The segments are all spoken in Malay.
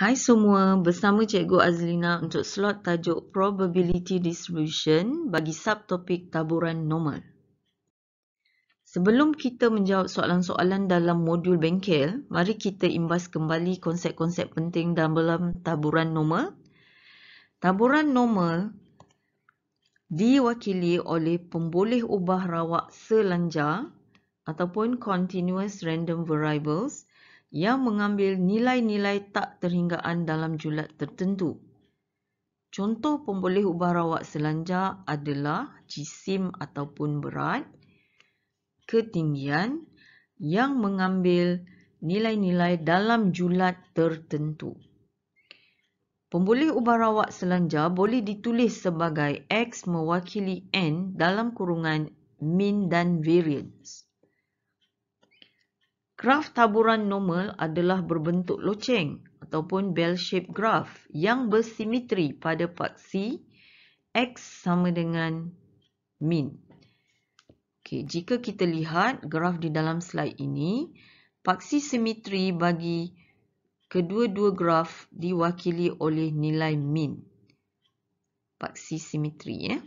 Hai semua, bersama Cikgu Azlina untuk slot tajuk Probability Distribution bagi subtopik taburan normal. Sebelum kita menjawab soalan-soalan dalam modul bengkel, mari kita imbas kembali konsep-konsep penting dalam taburan normal. Taburan normal diwakili oleh pemboleh ubah rawak selanjar ataupun continuous random variables yang mengambil nilai-nilai tak terhinggaan dalam julat tertentu. Contoh pemboleh ubah rawak selanjar adalah jisim ataupun berat, ketinggian yang mengambil nilai-nilai dalam julat tertentu. Pemboleh ubah rawak selanjar boleh ditulis sebagai X mewakili N dalam kurungan mean dan variance. Graf taburan normal adalah berbentuk loceng ataupun bell-shaped graph yang bersimetri pada paksi x sama dengan min. Okay, jika kita lihat graf di dalam slide ini, paksi simetri bagi kedua-dua graf diwakili oleh nilai min. Paksi simetri. Ya.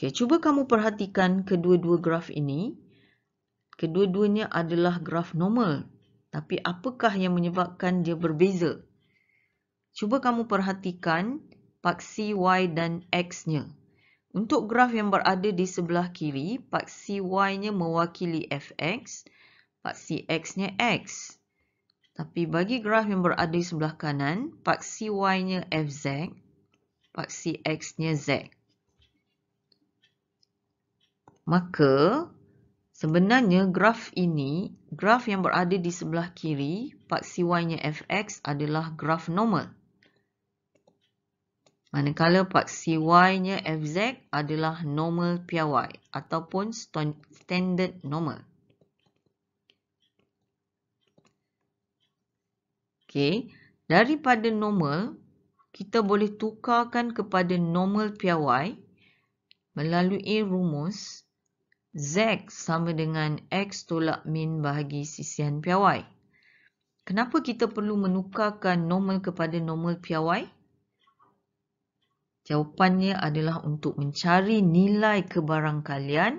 Okay, cuba kamu perhatikan kedua-dua graf ini kedua-duanya adalah graf normal. Tapi apakah yang menyebabkan dia berbeza? Cuba kamu perhatikan paksi Y dan X-nya. Untuk graf yang berada di sebelah kiri, paksi Y-nya mewakili Fx, paksi X-nya X. Tapi bagi graf yang berada di sebelah kanan, paksi Y-nya Fz, paksi X-nya Z. Maka, Sebenarnya graf ini, graf yang berada di sebelah kiri, paksi y-nya fx adalah graf normal. Manakala paksi y-nya fz adalah normal piawai ataupun standard normal. Okay, daripada normal, kita boleh tukarkan kepada normal piawai melalui rumus Z sama dengan X tolak min bahagi sisian piawai. Kenapa kita perlu menukarkan normal kepada normal piawai? Jawapannya adalah untuk mencari nilai kebarangkalian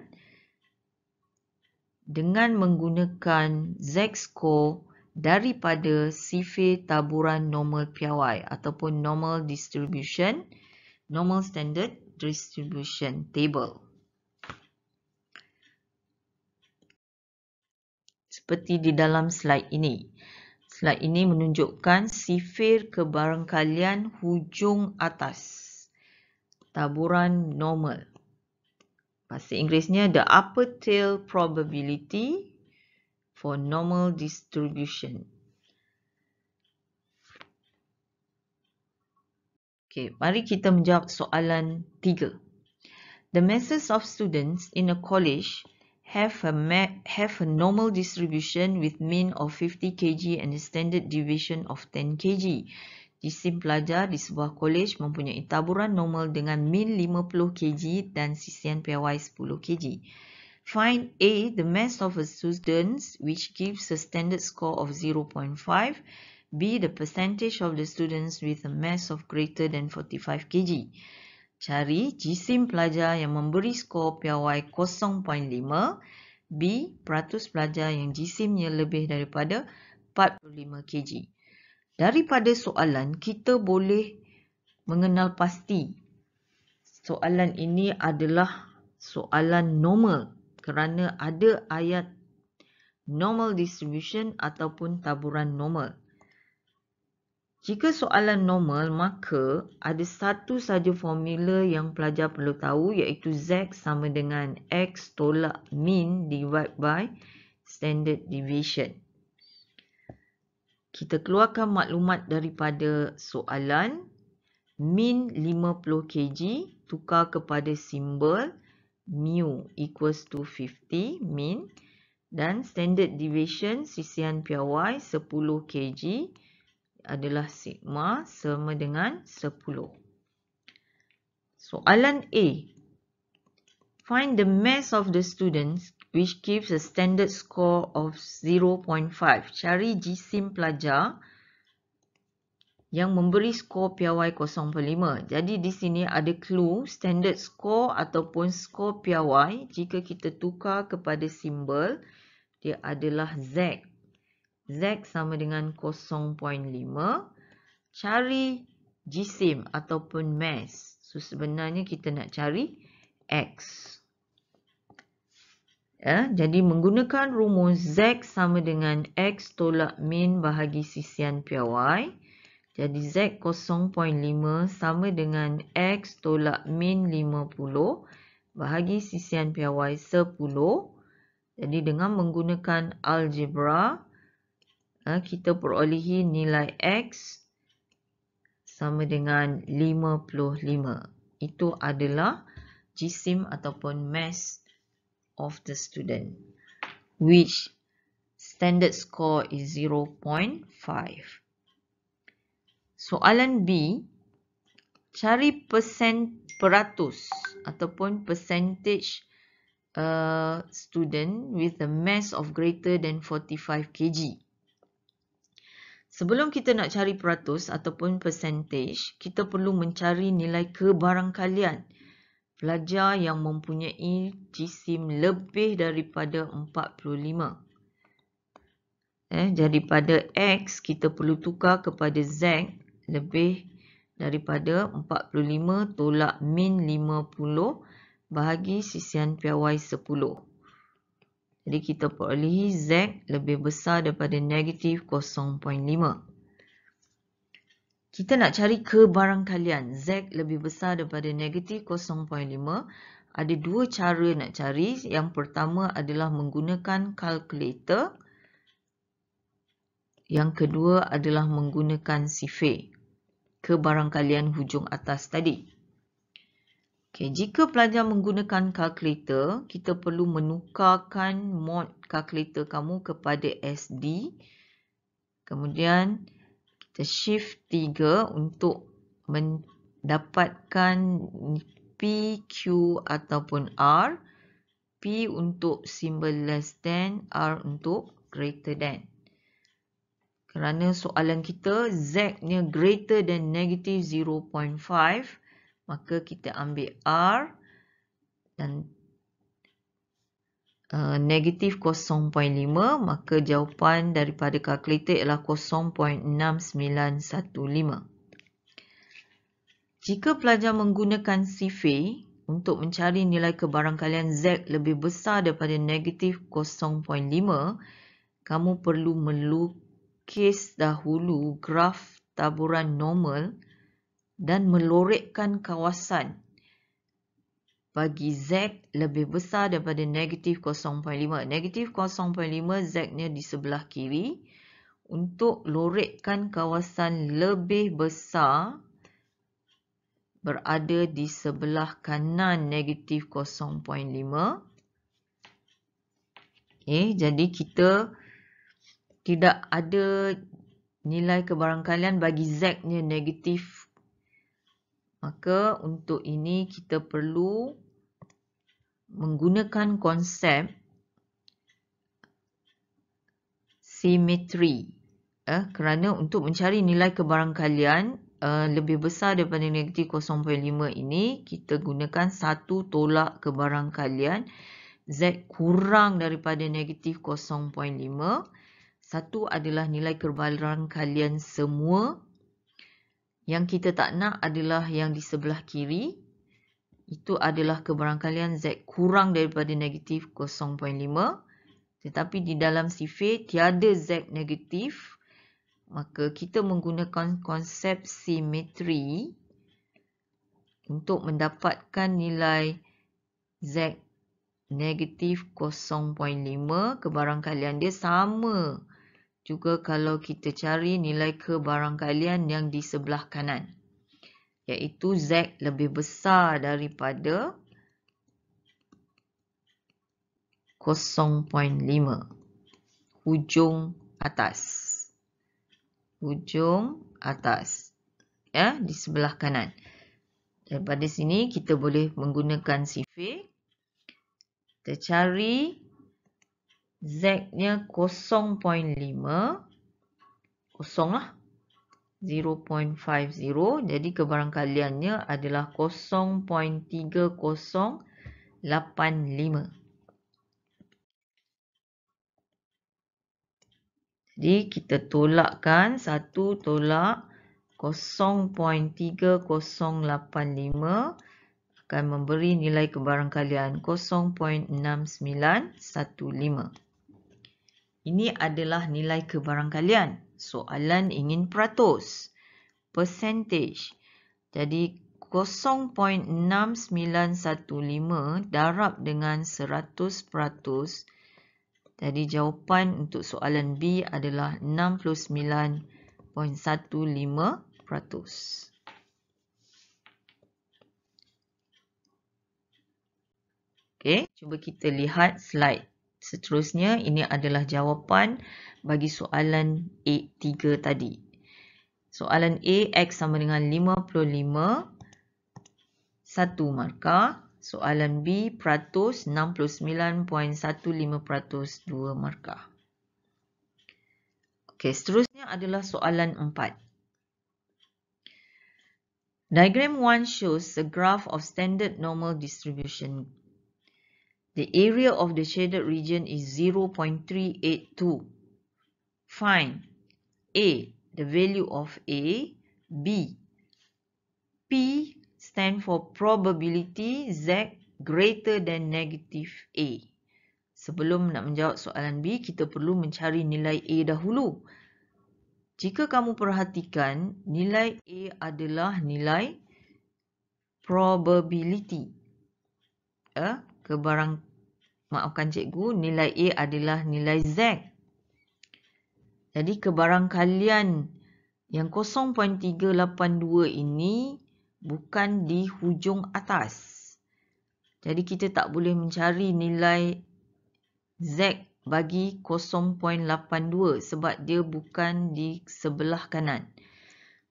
dengan menggunakan Z-score daripada sifir taburan normal piawai ataupun normal distribution, normal standard distribution table. seperti di dalam slide ini. Slide ini menunjukkan sifir kebarangkalian hujung atas. Taburan normal. Bahasa Inggerisnya, the upper tail probability for normal distribution. Okay, mari kita menjawab soalan tiga. The masses of students in a college have a, have a normal distribution with mean of 50 kg and a standard deviation of 10 kg. Jisim pelajar di sebuah kolej mempunyai taburan normal dengan mean 50 kg dan sisian PY 10 kg. Find A, the mass of a student which gives a standard score of 0.5. B, the percentage of the students with a mass of greater than 45 kg. Cari jisim pelajar yang memberi skor piawai 0.5. B. Peratus pelajar yang jisimnya lebih daripada 45 kg. Daripada soalan, kita boleh mengenal pasti soalan ini adalah soalan normal kerana ada ayat normal distribution ataupun taburan normal. Jika soalan normal, maka ada satu saja formula yang pelajar perlu tahu iaitu Z sama dengan X tolak mean divided by standard deviation. Kita keluarkan maklumat daripada soalan. Mean 50 kg tukar kepada simbol mu equals to 50 mean dan standard deviation sisian piawai 10 kg adalah sigma sama dengan 10. Soalan A. Find the mass of the students which gives a standard score of 0.5. Cari jisim pelajar yang memberi skor piawai 0.5. Jadi di sini ada clue standard score ataupun skor piawai jika kita tukar kepada simbol dia adalah Z. Z sama dengan 0.5. Cari jisim ataupun mass. So, sebenarnya kita nak cari X. Ya, jadi, menggunakan rumus Z sama dengan X tolak min bahagi sisian piawai. Jadi, Z 0.5 sama dengan X tolak min 50 bahagi sisian piawai 10. Jadi, dengan menggunakan algebra ha, kita perolehi nilai X sama dengan 55. Itu adalah jisim ataupun mass of the student which standard score is 0.5. Soalan B, cari percent peratus ataupun percentage uh, student with the mass of greater than 45 kg. Sebelum kita nak cari peratus ataupun percentage, kita perlu mencari nilai kebarangkalian. Pelajar yang mempunyai jisim lebih daripada 45. Eh, jadi pada X, kita perlu tukar kepada Z lebih daripada 45 tolak min 50 bahagi sisian piawai 10. Jadi kita peroleh Z lebih besar daripada negatif 0.5. Kita nak cari kebarangkalian Z lebih besar daripada negatif 0.5. Ada dua cara nak cari. Yang pertama adalah menggunakan kalkulator. Yang kedua adalah menggunakan sifir. Kebarangkalian hujung atas tadi. Okay, jika pelajar menggunakan kalkulator, kita perlu menukarkan mod kalkulator kamu kepada SD. Kemudian, kita shift 3 untuk mendapatkan P, Q ataupun R. P untuk simbol less than, R untuk greater than. Kerana soalan kita Z-nya greater than negative 0.5, Maka kita ambil R dan uh, negatif 0.5. Maka jawapan daripada kalkulator ialah 0.6915. Jika pelajar menggunakan CIFE untuk mencari nilai kebarangkalian Z lebih besar daripada negatif 0.5, kamu perlu melukis dahulu graf taburan normal dan melorekkan kawasan bagi Z lebih besar daripada negatif 0.5. Negatif 0.5 Z-nya di sebelah kiri. Untuk lorekkan kawasan lebih besar berada di sebelah kanan negatif 0.5. Okay, jadi kita tidak ada nilai kebarangkalian bagi Z-nya negatif 0.5. Maka untuk ini kita perlu menggunakan konsep simetri. Eh, kerana untuk mencari nilai kebarangkalian uh, lebih besar daripada negatif 0.5 ini, kita gunakan satu tolak kebarangkalian Z kurang daripada negatif 0.5. Satu adalah nilai kebarangkalian semua yang kita tak nak adalah yang di sebelah kiri. Itu adalah keberangkalian Z kurang daripada negatif 0.5. Tetapi di dalam sifir tiada Z negatif. Maka kita menggunakan konsep simetri untuk mendapatkan nilai Z negatif 0.5. Kebarangkalian dia sama juga kalau kita cari nilai kebarangkalian yang di sebelah kanan. Iaitu Z lebih besar daripada 0.5. Hujung atas. Hujung atas. ya Di sebelah kanan. Daripada sini kita boleh menggunakan sifir. Kita cari Z-nya 0.5. Kosong lah. 0.50. Jadi kebarangkaliannya adalah 0.3085. Jadi kita tolakkan. 1 tolak 0.3085 akan memberi nilai kebarangkalian 0.6915. Ini adalah nilai kebarangkalian. Soalan ingin peratus. Percentage. Jadi 0.6915 darab dengan 100%. peratus. Jadi jawapan untuk soalan B adalah 69.15%. Okey, cuba kita lihat slide seterusnya ini adalah jawapan bagi soalan A3 tadi. Soalan A, X sama dengan 55, satu markah. Soalan B, peratus 69.15 peratus dua markah. Okay, seterusnya adalah soalan 4. Diagram 1 shows the graph of standard normal distribution The area of the shaded region is 0.382. Find A, the value of A, B, P stand for probability Z greater than negative A. Sebelum nak menjawab soalan B, kita perlu mencari nilai A dahulu. Jika kamu perhatikan, nilai A adalah nilai probability. Uh, ke barang maafkan cikgu nilai A adalah nilai Z. Jadi kebarangkalian yang 0.382 ini bukan di hujung atas. Jadi kita tak boleh mencari nilai Z bagi 0.82 sebab dia bukan di sebelah kanan.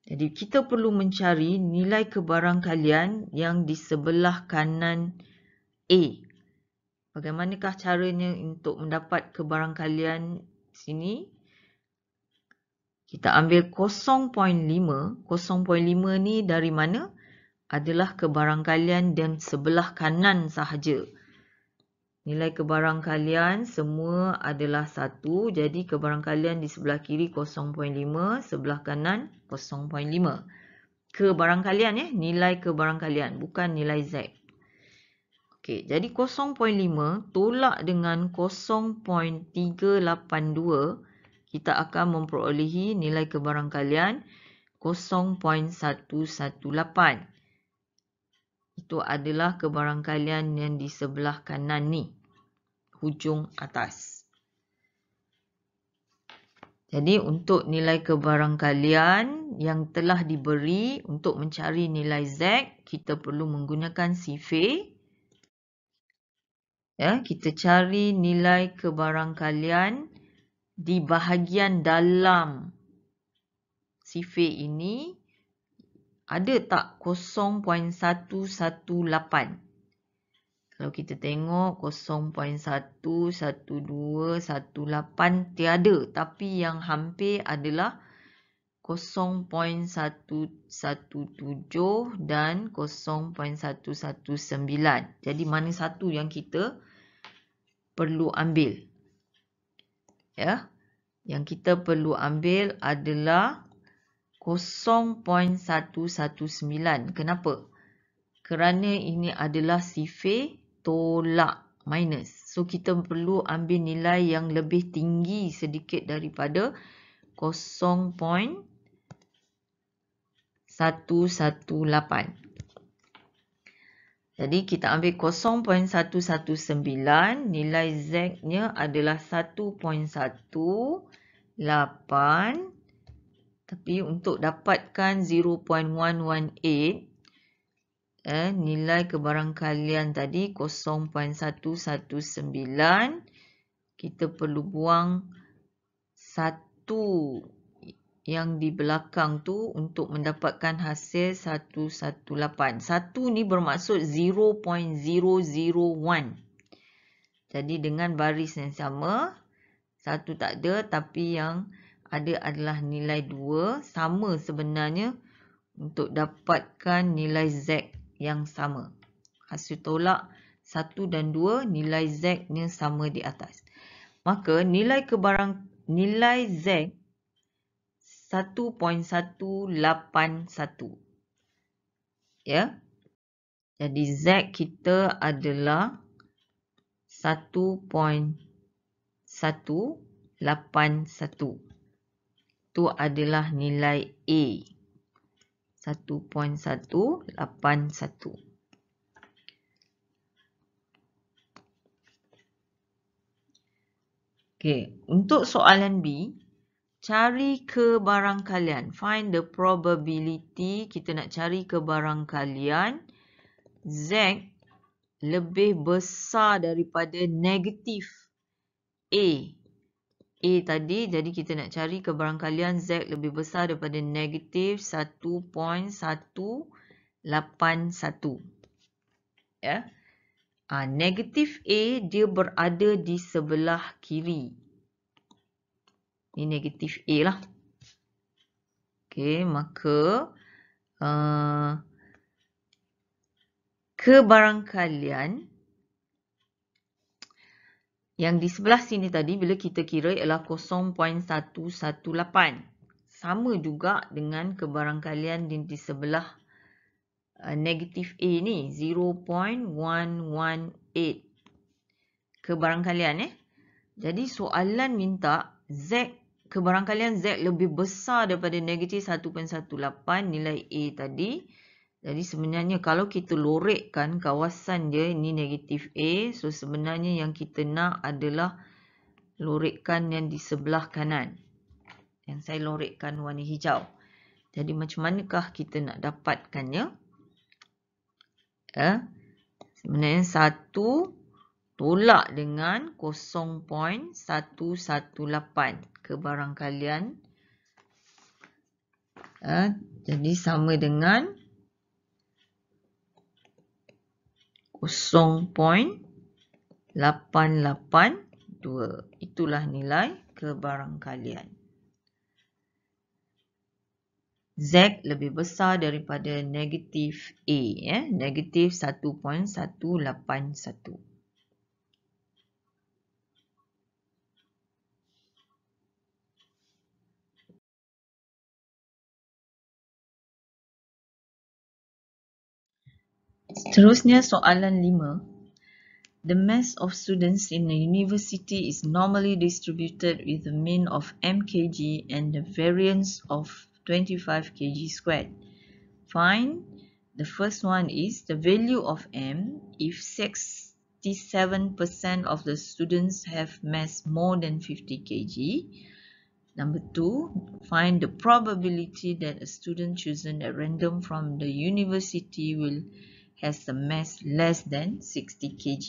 Jadi kita perlu mencari nilai kebarangkalian yang di sebelah kanan A. Bagaimanakah caranya untuk mendapat kebarangkalian sini? Kita ambil 0.5. 0.5 ni dari mana? Adalah kebarangkalian dan sebelah kanan sahaja. Nilai kebarangkalian semua adalah 1. Jadi kebarangkalian di sebelah kiri 0.5, sebelah kanan 0.5. Kebarangkalian ya, nilai kebarangkalian bukan nilai Z. Okey, jadi 0.5 tolak dengan 0.382 kita akan memperolehi nilai kebarangkalian 0.118. Itu adalah kebarangkalian yang di sebelah kanan ni, hujung atas. Jadi untuk nilai kebarangkalian yang telah diberi untuk mencari nilai Z, kita perlu menggunakan sifir. Ya, kita cari nilai kebarangkalian di bahagian dalam sifir ini ada tak 0.118? Kalau kita tengok 0.11218 tiada tapi yang hampir adalah 0.117 dan 0.119. Jadi mana satu yang kita perlu ambil. Ya. Yang kita perlu ambil adalah 0.119. Kenapa? Kerana ini adalah sifir tolak minus. So, kita perlu ambil nilai yang lebih tinggi sedikit daripada 0.118. Jadi kita ambil 0.119, nilai Z-nya adalah 1.18. Tapi untuk dapatkan 0.118, eh, nilai kebarangkalian tadi 0.119, kita perlu buang 1 yang di belakang tu untuk mendapatkan hasil 118. 1 ni bermaksud 0.001. Jadi dengan baris yang sama, 1 tak ada tapi yang ada adalah nilai 2 sama sebenarnya untuk dapatkan nilai Z yang sama. Hasil tolak 1 dan 2 nilai Z-nya sama di atas. Maka nilai kebarang nilai Z 1.181. Ya. Jadi Z kita adalah 1.181. Tu adalah nilai A. 1.181. Okey, untuk soalan B cari kebarangkalian. Find the probability kita nak cari kebarangkalian Z lebih besar daripada negatif A. A tadi jadi kita nak cari kebarangkalian Z lebih besar daripada negatif 1.181. Ya. Yeah. Ah, negatif A dia berada di sebelah kiri ni negatif A lah. Okey, maka uh, kebarangkalian yang di sebelah sini tadi bila kita kira ialah 0.118. Sama juga dengan kebarangkalian di, di sebelah uh, negatif A ni 0.118. Kebarangkalian eh. Jadi soalan minta Z kebarangkalian Z lebih besar daripada negatif 1.18 nilai A tadi. Jadi sebenarnya kalau kita lorekkan kawasan dia ini negatif A. So sebenarnya yang kita nak adalah lorekkan yang di sebelah kanan. Yang saya lorekkan warna hijau. Jadi macam manakah kita nak dapatkannya? Ya. Sebenarnya 1 tolak dengan 0.118 kebarangkalian. Ha, jadi sama dengan 0.882. Itulah nilai kebarangkalian. Z lebih besar daripada negatif A. Eh? Negatif 1.181. Seterusnya soalan lima. The mass of students in a university is normally distributed with a mean of m kg and the variance of 25 kg squared. Find the first one is the value of m if 67% of the students have mass more than 50 kg. Number two, find the probability that a student chosen at random from the university will has a mass less than 60 kg.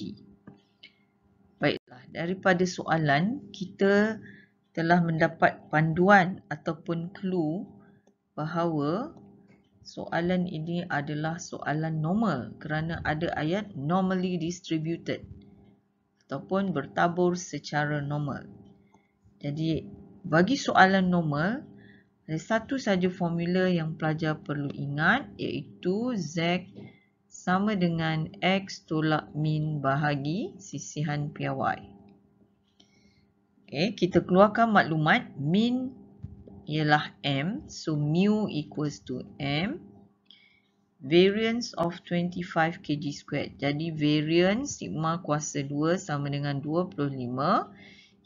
Baiklah, daripada soalan, kita telah mendapat panduan ataupun clue bahawa soalan ini adalah soalan normal kerana ada ayat normally distributed ataupun bertabur secara normal. Jadi, bagi soalan normal, ada satu saja formula yang pelajar perlu ingat iaitu z sama dengan X tolak min bahagi sisihan PY. Okay, kita keluarkan maklumat min ialah M. So, mu equals to M. Variance of 25 kg squared. Jadi, variance sigma kuasa 2 sama dengan 25.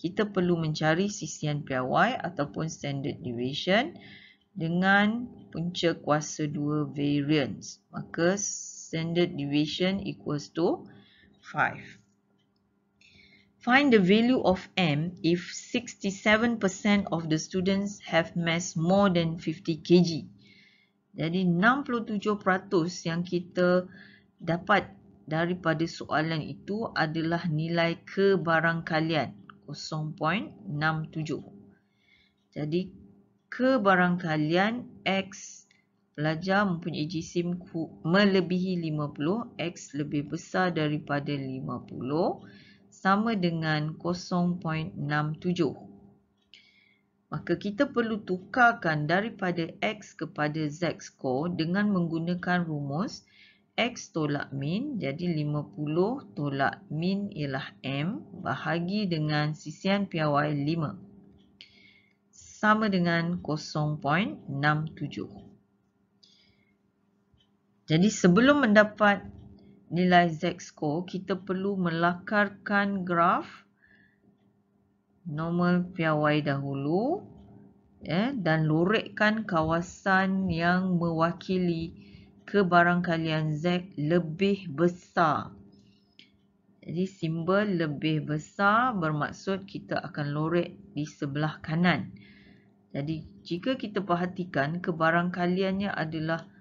Kita perlu mencari sisihan PY ataupun standard deviation dengan punca kuasa 2 variance. Maka, standard deviation equals to 5. Find the value of M if 67% of the students have mass more than 50 kg. Jadi 67% yang kita dapat daripada soalan itu adalah nilai kebarangkalian 0.67. Jadi kebarangkalian X pelajar mempunyai jisim melebihi 50 x lebih besar daripada 50 sama dengan 0.67 maka kita perlu tukarkan daripada x kepada z score dengan menggunakan rumus x tolak min jadi 50 tolak min ialah m bahagi dengan sisian piawai 5 sama dengan 0.67 jadi sebelum mendapat nilai z-score, kita perlu melakarkan graf normal piawai dahulu eh, dan lorekkan kawasan yang mewakili kebarangkalian z lebih besar. Jadi simbol lebih besar bermaksud kita akan lorek di sebelah kanan. Jadi jika kita perhatikan kebarangkaliannya adalah 0.5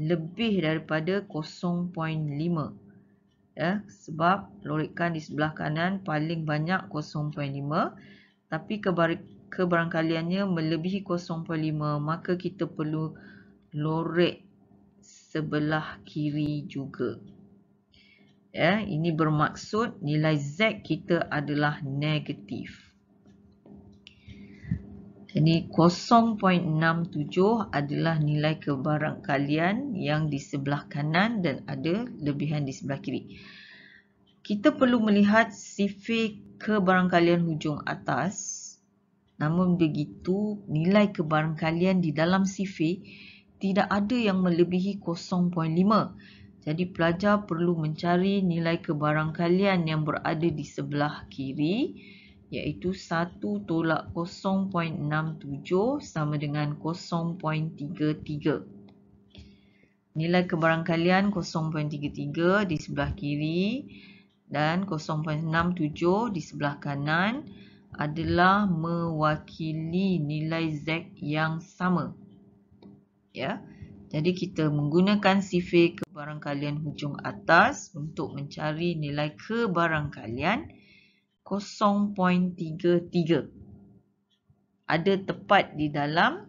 lebih daripada 0.5 ya sebab lorikan di sebelah kanan paling banyak 0.5 tapi kebar kebarangkaliannya melebihi 0.5 maka kita perlu lorik sebelah kiri juga ya ini bermaksud nilai z kita adalah negatif jadi 0.67 adalah nilai kebarangkalian yang di sebelah kanan dan ada lebihan di sebelah kiri. Kita perlu melihat sifir kebarangkalian hujung atas. Namun begitu, nilai kebarangkalian di dalam sifir tidak ada yang melebihi 0.5. Jadi pelajar perlu mencari nilai kebarangkalian yang berada di sebelah kiri iaitu 1 tolak 0.67 sama dengan 0.33. Nilai kebarangkalian 0.33 di sebelah kiri dan 0.67 di sebelah kanan adalah mewakili nilai Z yang sama. Ya. Jadi kita menggunakan sifir kebarangkalian hujung atas untuk mencari nilai kebarangkalian kebarangkalian 0.33. Ada tepat di dalam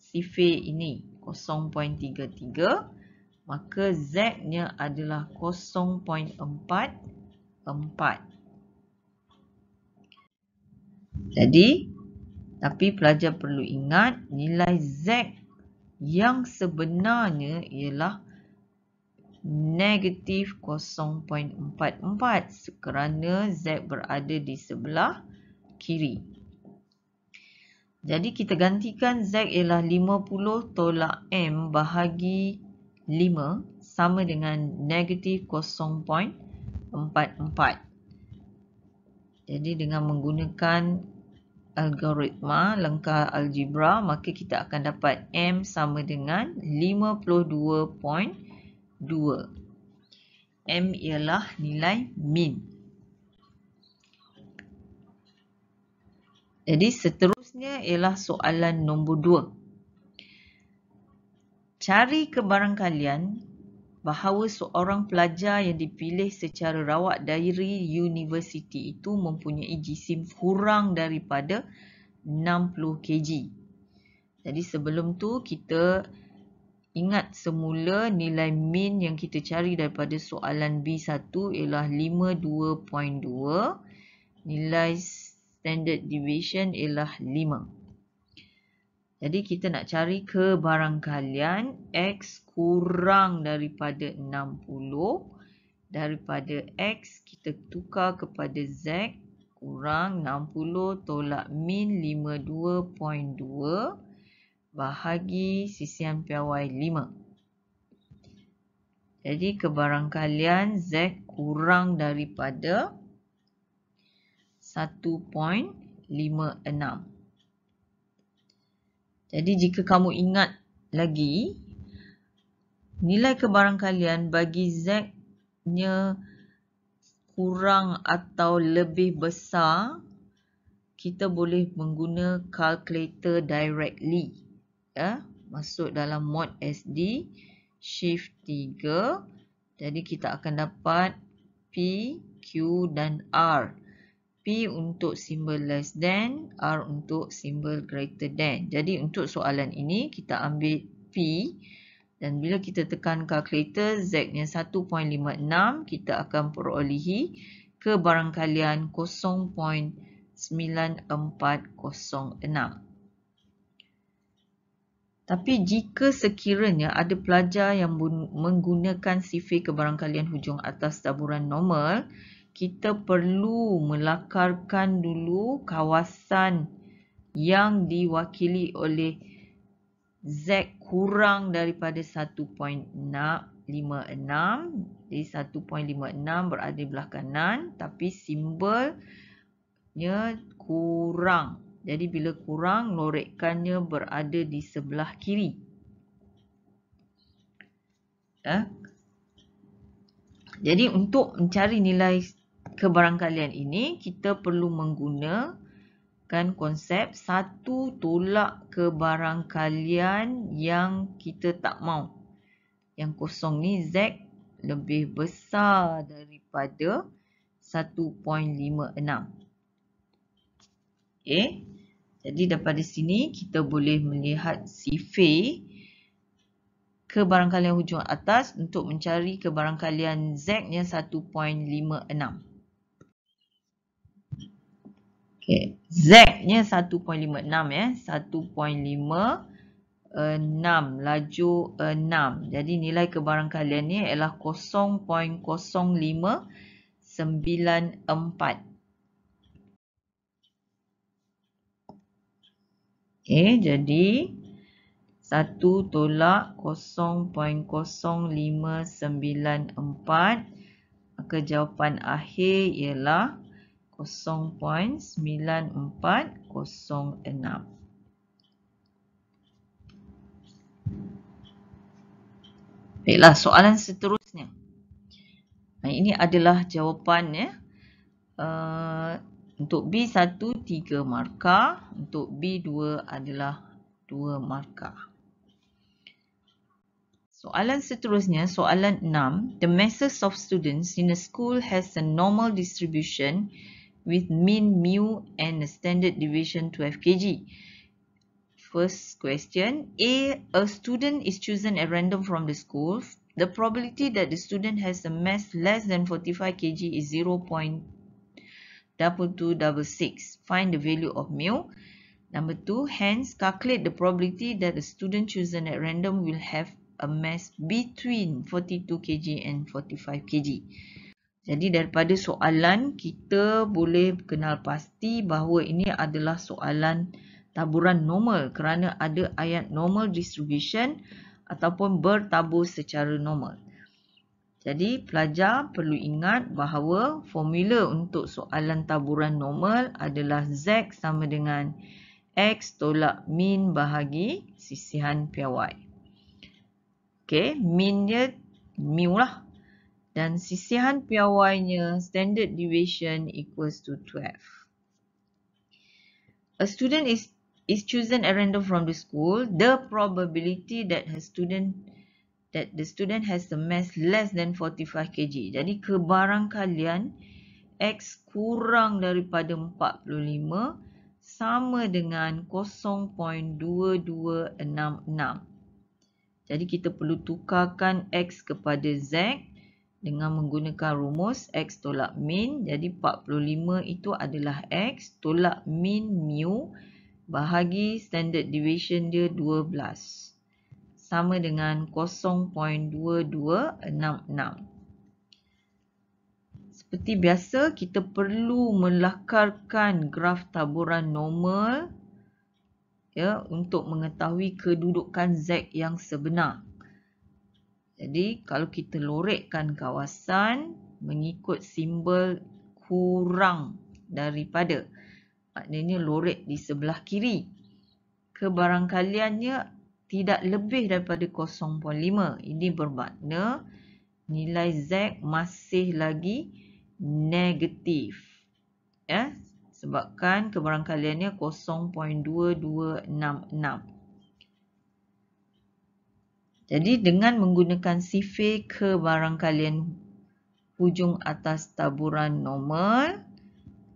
sifir ini. 0.33. Maka Z-nya adalah 0.44. Jadi, tapi pelajar perlu ingat nilai Z yang sebenarnya ialah negatif 0.44 kerana Z berada di sebelah kiri. Jadi kita gantikan Z ialah 50 tolak M bahagi 5 sama dengan negatif 0.44. Jadi dengan menggunakan algoritma langkah algebra maka kita akan dapat M sama dengan 2. M ialah nilai min. Jadi seterusnya ialah soalan nombor 2. Cari kebarangkalian bahawa seorang pelajar yang dipilih secara rawat dari universiti itu mempunyai jisim kurang daripada 60 kg. Jadi sebelum tu kita Ingat semula nilai min yang kita cari daripada soalan B1 ialah 52.2. Nilai standard deviation ialah 5. Jadi kita nak cari kebarangkalian X kurang daripada 60. Daripada X kita tukar kepada Z kurang 60 tolak min 52.2 bahagi sisian piawai 5. Jadi kebarangkalian Z kurang daripada 1.56. Jadi jika kamu ingat lagi, nilai kebarangkalian bagi Z-nya kurang atau lebih besar, kita boleh menggunakan kalkulator directly ya, masuk dalam mod SD shift 3 jadi kita akan dapat P, Q dan R P untuk simbol less than R untuk simbol greater than jadi untuk soalan ini kita ambil P dan bila kita tekan kalkulator Z nya 1.56 kita akan perolehi kebarangkalian 0.9406 tapi jika sekiranya ada pelajar yang menggunakan sifir kebarangkalian hujung atas taburan normal, kita perlu melakarkan dulu kawasan yang diwakili oleh Z kurang daripada 1.56. Jadi 1.56 berada belah kanan tapi simbolnya kurang 1.56. Jadi bila kurang, lorekkannya berada di sebelah kiri. Eh? Jadi untuk mencari nilai kebarangkalian ini, kita perlu menggunakan konsep satu tolak kebarangkalian yang kita tak mau. Yang kosong ni Z lebih besar daripada 1.56. Okay. Jadi daripada sini kita boleh melihat sifir kebarangkalian hujung atas untuk mencari kebarangkalian Z yang 1.56. Okay. Z nya 1.56 ya. 1.56 laju 6. Jadi nilai ke barangkalian ni ialah 0.0594. Okay, eh, jadi 1 tolak 0.0594 ke jawapan akhir ialah 0.9406. Baiklah, soalan seterusnya. Nah, ini adalah jawapan ya. Uh, untuk B1, 3 markah. Untuk B2 adalah 2 markah. Soalan seterusnya, soalan 6. The masses of students in a school has a normal distribution with mean mu and a standard deviation 12 kg. First question. A. A student is chosen at random from the school. The probability that the student has a mass less than 45 kg is Double two double six. Find the value of mu. Number two. hence, calculate the probability that a student chosen at random will have a mass between 42 kg and 45 kg. Jadi daripada soalan, kita boleh kenal pasti bahawa ini adalah soalan taburan normal kerana ada ayat normal distribution ataupun bertabur secara normal. Jadi pelajar perlu ingat bahawa formula untuk soalan taburan normal adalah Z sama dengan X tolak min bahagi sisihan PY. Okay, min dia mu lah. Dan sisihan PY nya standard deviation equals to 12. A student is is chosen at random from the school. The probability that a student that the student has a mass less than 45 kg. Jadi kebarangkalian X kurang daripada 45 sama dengan 0.2266. Jadi kita perlu tukarkan X kepada Z dengan menggunakan rumus X tolak min. Jadi 45 itu adalah X tolak min mu bahagi standard deviation dia 12 sama dengan 0.2266. Seperti biasa, kita perlu melakarkan graf taburan normal ya untuk mengetahui kedudukan Z yang sebenar. Jadi, kalau kita lorekkan kawasan mengikut simbol kurang daripada maknanya lorek di sebelah kiri kebarangkaliannya tidak lebih daripada 0.5. Ini bermakna nilai Z masih lagi negatif. Ya, sebabkan keberangkaliannya 0.2266. Jadi dengan menggunakan sifir kebarangkalian hujung atas taburan normal,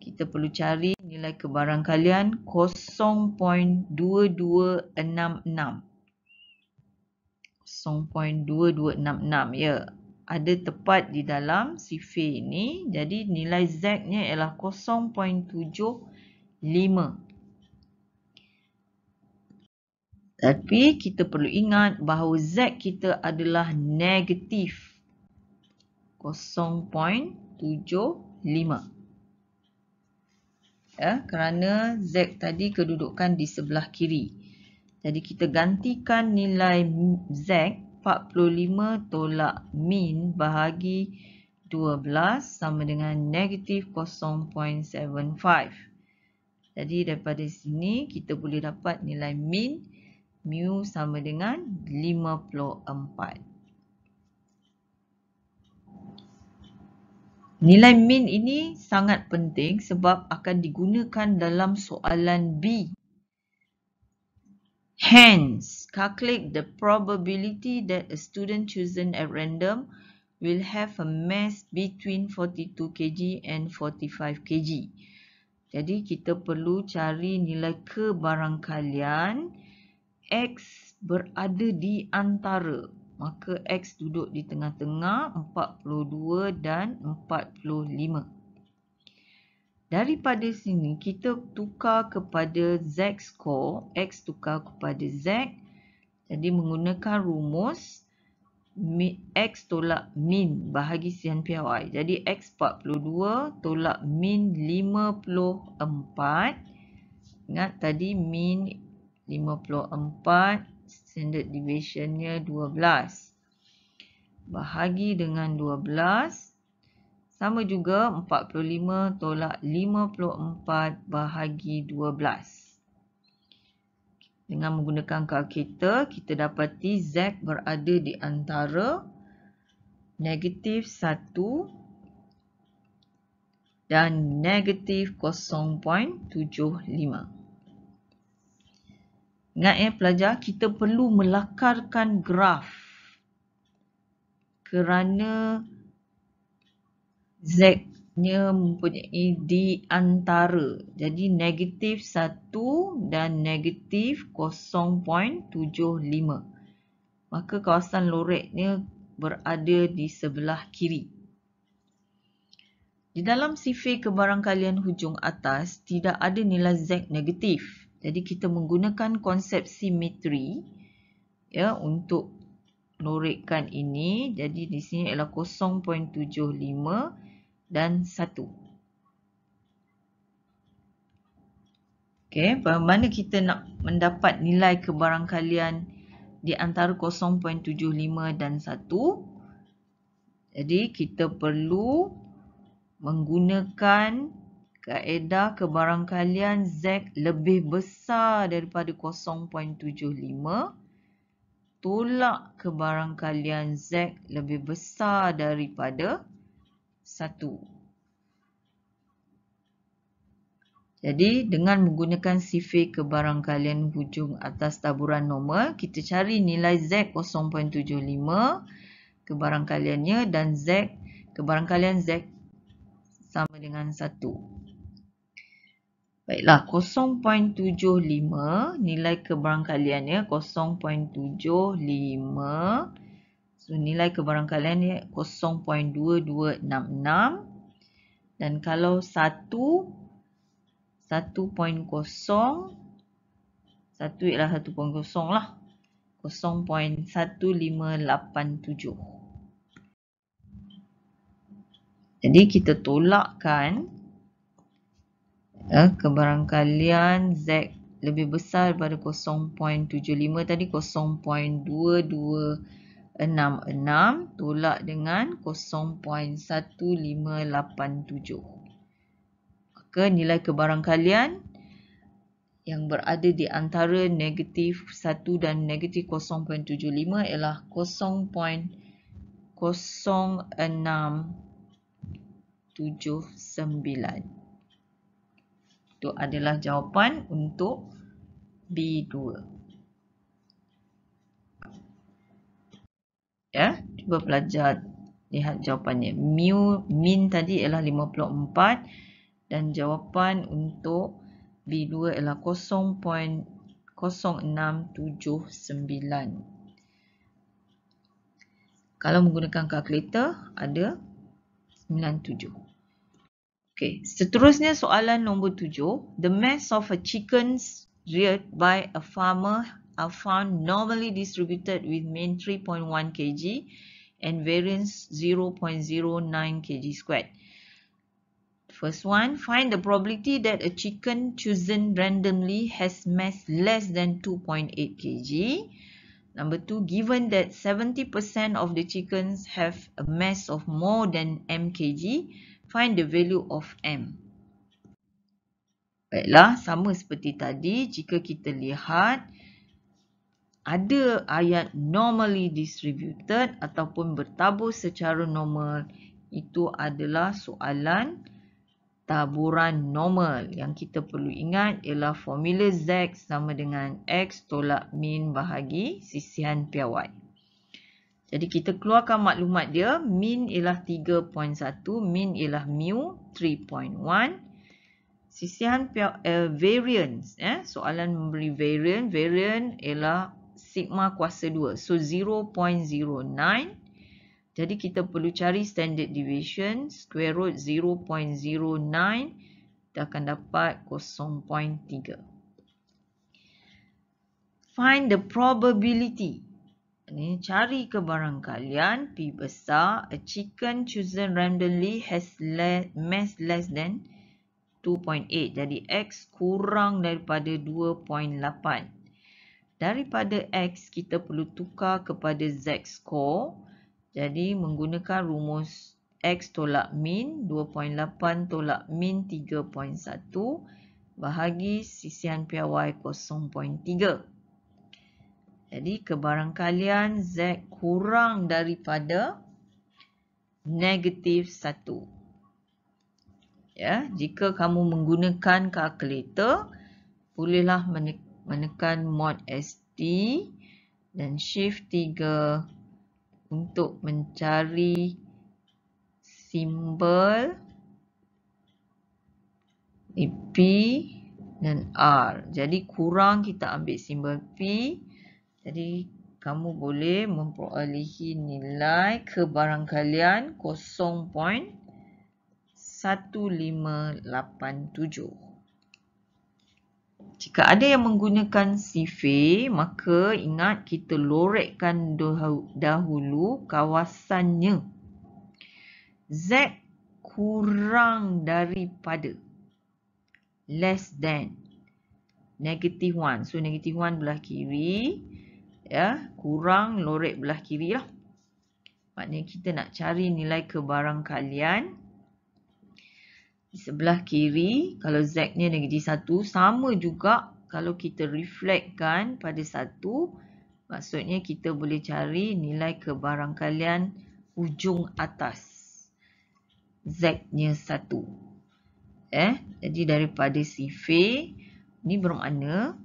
kita perlu cari nilai kebarangkalian 0.2266. 0.2266 ya. Ada tepat di dalam sifir ini. Jadi nilai Z-nya ialah 0.75. Tapi kita perlu ingat bahawa Z kita adalah negatif 0.75. Ya, kerana Z tadi kedudukan di sebelah kiri. Jadi kita gantikan nilai Z 45 tolak min bahagi 12 sama dengan negatif 0.75. Jadi daripada sini kita boleh dapat nilai min mu sama dengan 54. Nilai min ini sangat penting sebab akan digunakan dalam soalan B Hence, calculate the probability that a student chosen at random will have a mass between 42 kg and 45 kg. Jadi, kita perlu cari nilai kebarangkalian X berada di antara. Maka X duduk di tengah-tengah 42 dan 45 daripada sini kita tukar kepada z score x tukar kepada z jadi menggunakan rumus x tolak min bahagi sian piawai. jadi x 42 tolak min 54 ingat tadi min 54 standard deviationnya 12 bahagi dengan 12 sama juga 45 tolak 54 bahagi 12. Dengan menggunakan kalkulator, kita dapati Z berada di antara negatif 1 dan negatif 0.75. Ingat ya pelajar, kita perlu melakarkan graf kerana Z-nya mempunyai di antara. Jadi negatif 1 dan negatif 0.75. Maka kawasan lorek ni berada di sebelah kiri. Di dalam sifir kebarangkalian hujung atas, tidak ada nilai Z negatif. Jadi kita menggunakan konsep simetri ya untuk lorekkan ini. Jadi di sini ialah 0.75 dan 1. Okey, bagaimana kita nak mendapat nilai kebarangkalian di antara 0.75 dan 1? Jadi kita perlu menggunakan kaedah kebarangkalian Z lebih besar daripada tolak kebarangkalian Z lebih besar daripada 1. Jadi dengan menggunakan sifir kebarangkalian hujung atas taburan normal, kita cari nilai Z 0.75 kebarangkaliannya dan Z kebarangkalian Z sama dengan 1. Baiklah, 0.75 nilai keberangkalian 0.75. So, nilai keberangkalian 0.2266. Dan kalau 1, 1.0. 1 ialah 1.0 lah. 0.1587. Jadi, kita tolakkan 0.1587 uh, kebarangkalian Z lebih besar daripada 0.75 tadi 0.2266 tolak dengan 0.1587 maka nilai kebarangkalian yang berada di antara negatif 1 dan negatif 0.75 ialah 0.0679 itu adalah jawapan untuk B2. Ya, cuba pelajar lihat jawapannya. Mu min tadi ialah 54 dan jawapan untuk B2 ialah 0.0679. Kalau menggunakan kalkulator, ada 97. Okay, seterusnya soalan nombor tujuh. The mass of a chickens reared by a farmer are found normally distributed with mean 3.1 kg and variance 0.09 kg squared. First one, find the probability that a chicken chosen randomly has mass less than 2.8 kg. Number two, given that 70% of the chickens have a mass of more than mkg, find the value of M. Baiklah, sama seperti tadi, jika kita lihat ada ayat normally distributed ataupun bertabur secara normal, itu adalah soalan taburan normal. Yang kita perlu ingat ialah formula Z sama dengan X tolak min bahagi sisihan piawai. Jadi kita keluarkan maklumat dia, min ialah 3.1, min ialah mu 3.1. Sisihan uh, variance, eh? soalan memberi variance, variance ialah sigma kuasa 2. So 0.09, jadi kita perlu cari standard deviation, square root 0.09, kita akan dapat 0.3. Find the probability. Ini cari ke barang kalian P besar a chicken chosen randomly has less mass less than 2.8 jadi x kurang daripada 2.8. Daripada x kita perlu tukar kepada z score. Jadi menggunakan rumus x tolak min 2.8 tolak min 3.1 bahagi sisihan PY 0.3. Jadi kebarangkalian Z kurang daripada negatif 1. Ya, jika kamu menggunakan kalkulator, bolehlah menekan mod ST dan shift 3 untuk mencari simbol P dan R. Jadi kurang kita ambil simbol P. Jadi kamu boleh memperolehi nilai kebarangkalian 0.1587. Jika ada yang menggunakan sifir, maka ingat kita lorekkan dahulu kawasannya. Z kurang daripada less than negative 1. So negative 1 belah kiri ya kurang lorek belah kiri lah. Maknanya kita nak cari nilai kebarangkalian di sebelah kiri. Kalau Z nya negatif satu sama juga kalau kita reflectkan pada satu Maksudnya kita boleh cari nilai kebarangkalian ujung atas. Z nya satu Eh? Jadi daripada sifir, ni bermakna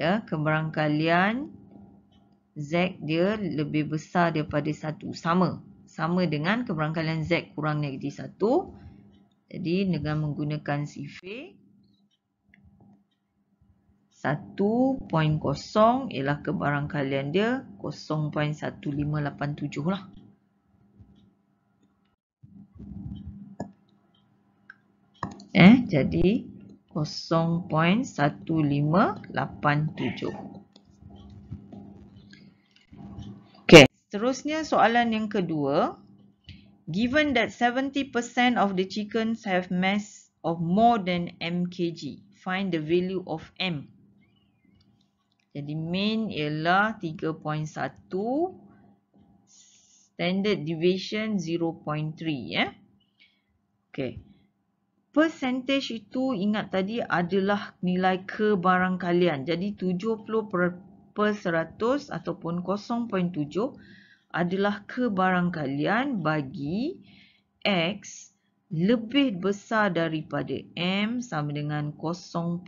ya kemerangkalian z dia lebih besar daripada 1 sama sama dengan kemerangkalian z kurang negatif 1 jadi dengan menggunakan sifir 1.0 ialah kemerangkalian dia 0.1587 lah eh jadi 0.1587. Okay, seterusnya soalan yang kedua. Given that 70% of the chickens have mass of more than m kg, find the value of m. Jadi mean ialah 3.1, standard deviation 0.3. Eh? Okay, percentage itu ingat tadi adalah nilai kebarangkalian. Jadi 70 per, per 100 ataupun 0.7 adalah kebarangkalian bagi X lebih besar daripada M sama dengan 0.7.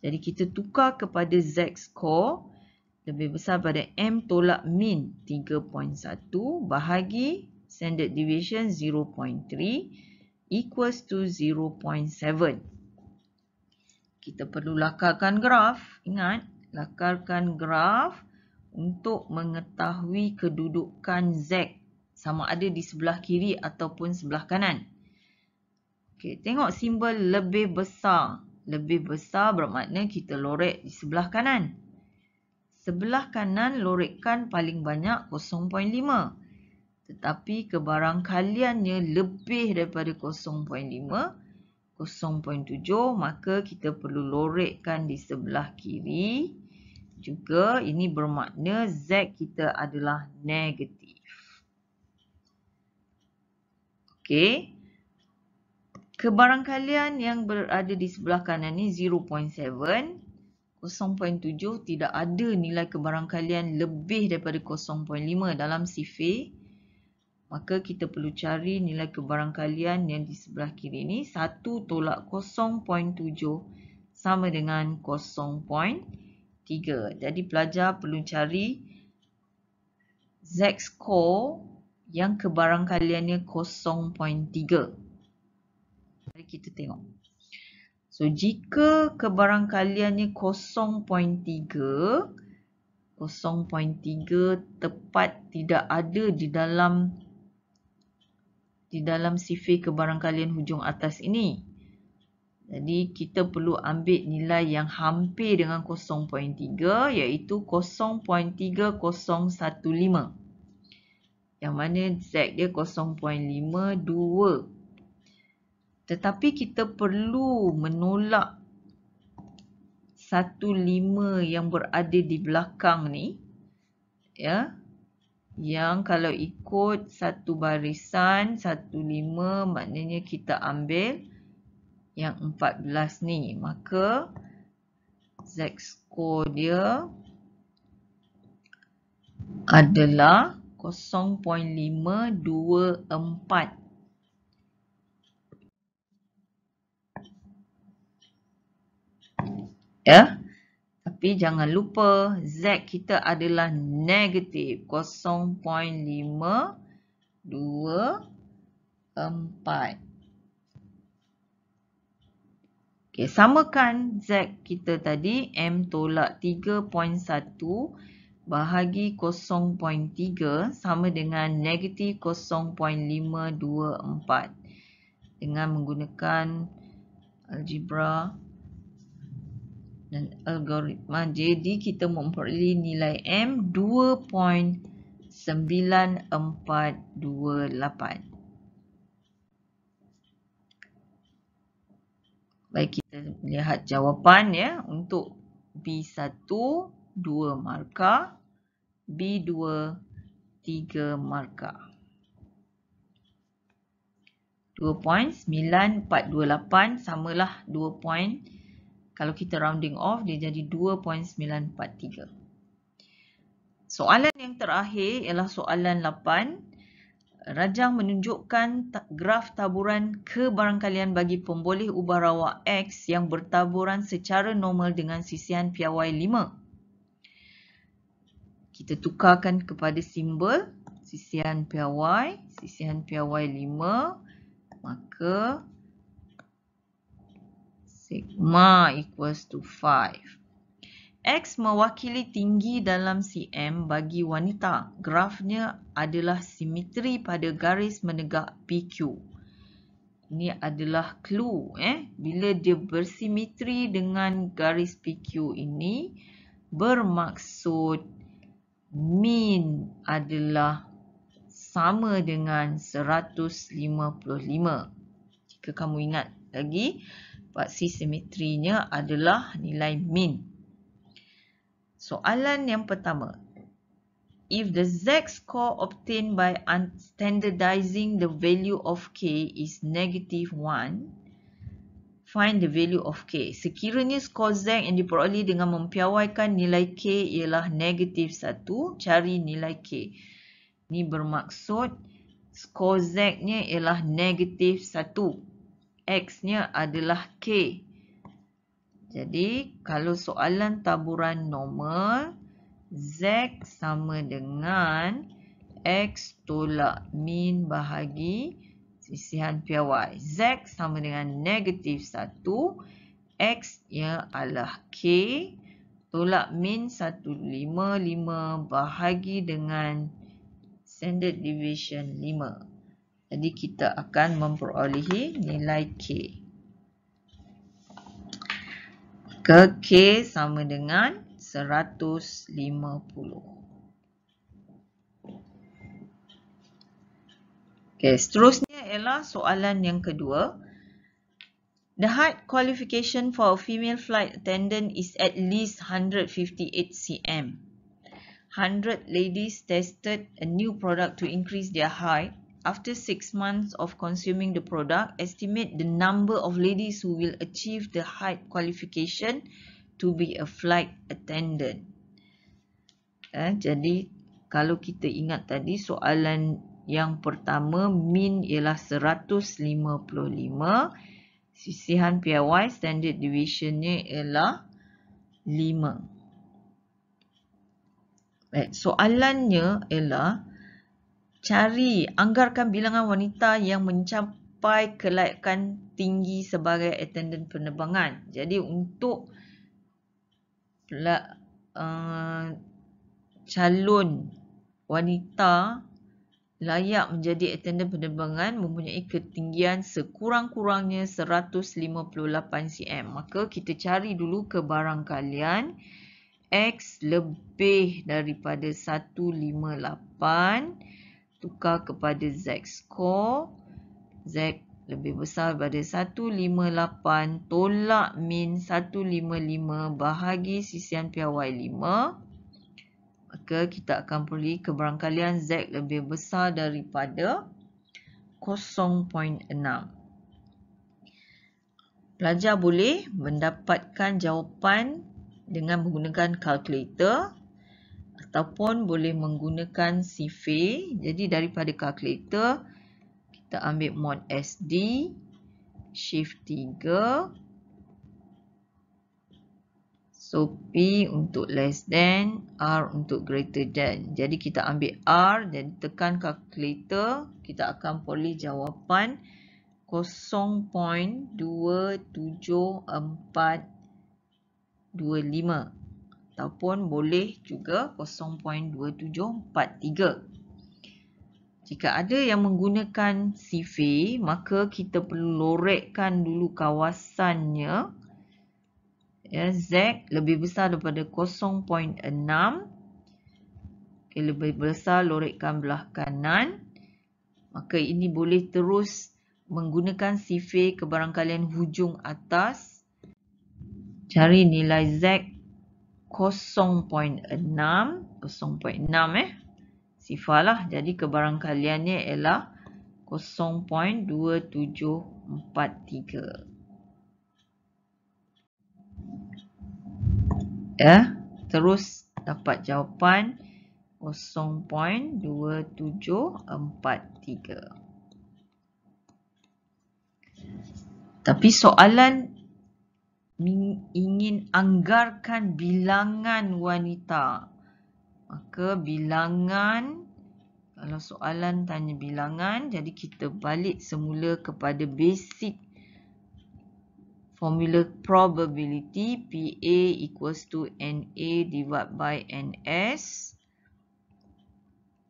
Jadi kita tukar kepada Z score lebih besar daripada M tolak min 3.1 bahagi standard deviation 0.3 equals to 0.7. Kita perlu lakarkan graf. Ingat, lakarkan graf untuk mengetahui kedudukan Z sama ada di sebelah kiri ataupun sebelah kanan. Okey, tengok simbol lebih besar. Lebih besar bermakna kita lorek di sebelah kanan. Sebelah kanan lorekkan paling banyak tetapi kebarangkaliannya lebih daripada 0.5, 0.7, maka kita perlu lorekkan di sebelah kiri. Juga ini bermakna Z kita adalah negatif. Okey. Kebarangkalian yang berada di sebelah kanan ni 0.7, 0.7 tidak ada nilai kebarangkalian lebih daripada 0.5 dalam sifir maka kita perlu cari nilai kebarangkalian yang di sebelah kiri ni 1 tolak 0.7 sama dengan 0.3 jadi pelajar perlu cari z score yang kebarangkaliannya 0.3 mari kita tengok so jika kebarangkaliannya 0.3 0.3 tepat tidak ada di dalam di dalam sifir kebarangkalian hujung atas ini. Jadi kita perlu ambil nilai yang hampir dengan 0.3 iaitu 0.3015. Yang mana Z dia 0.52. Tetapi kita perlu menolak 15 yang berada di belakang ni. Ya yang kalau ikut satu barisan, satu lima maknanya kita ambil yang empat belas ni. Maka z score dia adalah 0.524. Ya. Yeah. Tapi jangan lupa Z kita adalah negatif 0.524. Okay, samakan Z kita tadi M tolak 3.1 bahagi 0.3 sama dengan negatif 0.524 dengan menggunakan algebra dan algoritma jadi kita memperoleh nilai M 2.9428 baik kita lihat jawapan ya untuk B1 2 marka, B2 3 marka. 2.9428 samalah 2. Kalau kita rounding off, dia jadi 2.943. Soalan yang terakhir ialah soalan 8. Rajang menunjukkan graf taburan kebarangkalian bagi pemboleh ubah rawak X yang bertaburan secara normal dengan sisian PY5. Kita tukarkan kepada simbol sisian PY, sisian PY5, maka sigma equals to 5. X mewakili tinggi dalam cm bagi wanita. Grafnya adalah simetri pada garis menegak PQ. Ini adalah clue. Eh? Bila dia bersimetri dengan garis PQ ini, bermaksud mean adalah sama dengan 155. Jika kamu ingat lagi, paksi simetrinya adalah nilai min. Soalan yang pertama. If the z score obtained by standardizing the value of k is negative 1, find the value of k. Sekiranya skor z yang diperoleh dengan mempiawaikan nilai k ialah negative 1, cari nilai k. Ini bermaksud skor z-nya ialah negative X-nya adalah K. Jadi, kalau soalan taburan normal, Z sama dengan X tolak min bahagi sisihan piawai. Z sama dengan negatif 1. X-nya adalah K. Tolak min 155 bahagi dengan standard deviation 5. Jadi kita akan memperolehi nilai K. Ke K sama dengan 150. Okay, seterusnya ialah soalan yang kedua. The height qualification for a female flight attendant is at least 158 cm. 100 ladies tested a new product to increase their height after six months of consuming the product, estimate the number of ladies who will achieve the height qualification to be a flight attendant. Eh, jadi, kalau kita ingat tadi, soalan yang pertama, mean ialah 155. Sisihan PIY, standard deviationnya ialah 5. Eh, soalannya ialah cari anggarkan bilangan wanita yang mencapai kelayakan tinggi sebagai attendant penerbangan. Jadi untuk uh, calon wanita layak menjadi attendant penerbangan mempunyai ketinggian sekurang-kurangnya 158 cm. Maka kita cari dulu ke barang kalian X lebih daripada 158 cm tukar kepada Z score. Z lebih besar daripada 158 tolak min 155 bahagi sisian piawai 5 Maka kita akan perlu keberangkalian Z lebih besar daripada 0.6. Pelajar boleh mendapatkan jawapan dengan menggunakan kalkulator ataupun boleh menggunakan CFA. Jadi daripada kalkulator kita ambil mod SD, shift 3. So P untuk less than, R untuk greater than. Jadi kita ambil R dan tekan kalkulator kita akan peroleh jawapan 0.274. Dua lima ataupun boleh juga 0.2743. Jika ada yang menggunakan CVA, maka kita perlu lorekkan dulu kawasannya. Ya, Z lebih besar daripada 0.6. Okay, lebih besar lorekkan belah kanan. Maka ini boleh terus menggunakan CVA kebarangkalian hujung atas. Cari nilai Z 0.6 0.6 eh sifar lah jadi kebarangkaliannya ialah 0.2743 eh ya, terus dapat jawapan 0.2743 tapi soalan ingin anggarkan bilangan wanita. Maka bilangan, kalau soalan tanya bilangan, jadi kita balik semula kepada basic formula probability PA equals to NA divided by NS.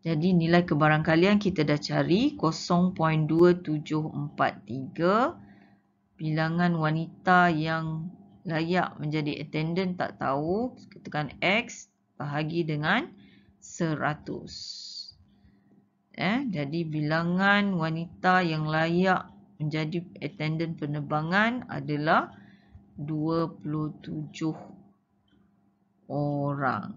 Jadi nilai kebarangkalian kita dah cari 0.2743. Bilangan wanita yang layak menjadi attendant tak tahu. Ketukan X bahagi dengan 100. Eh, jadi bilangan wanita yang layak menjadi attendant penerbangan adalah 27 orang.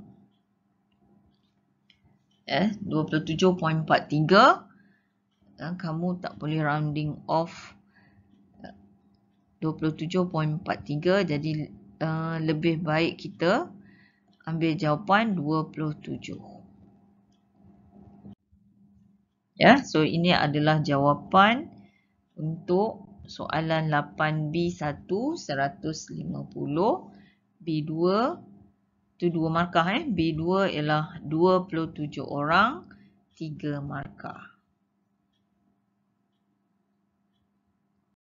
Eh, 27.43 kamu tak boleh rounding off 27.43 jadi uh, lebih baik kita ambil jawapan 27. Ya, so ini adalah jawapan untuk soalan 8B1 150 B2 tu dua markah eh B2 ialah 27 orang 3 markah.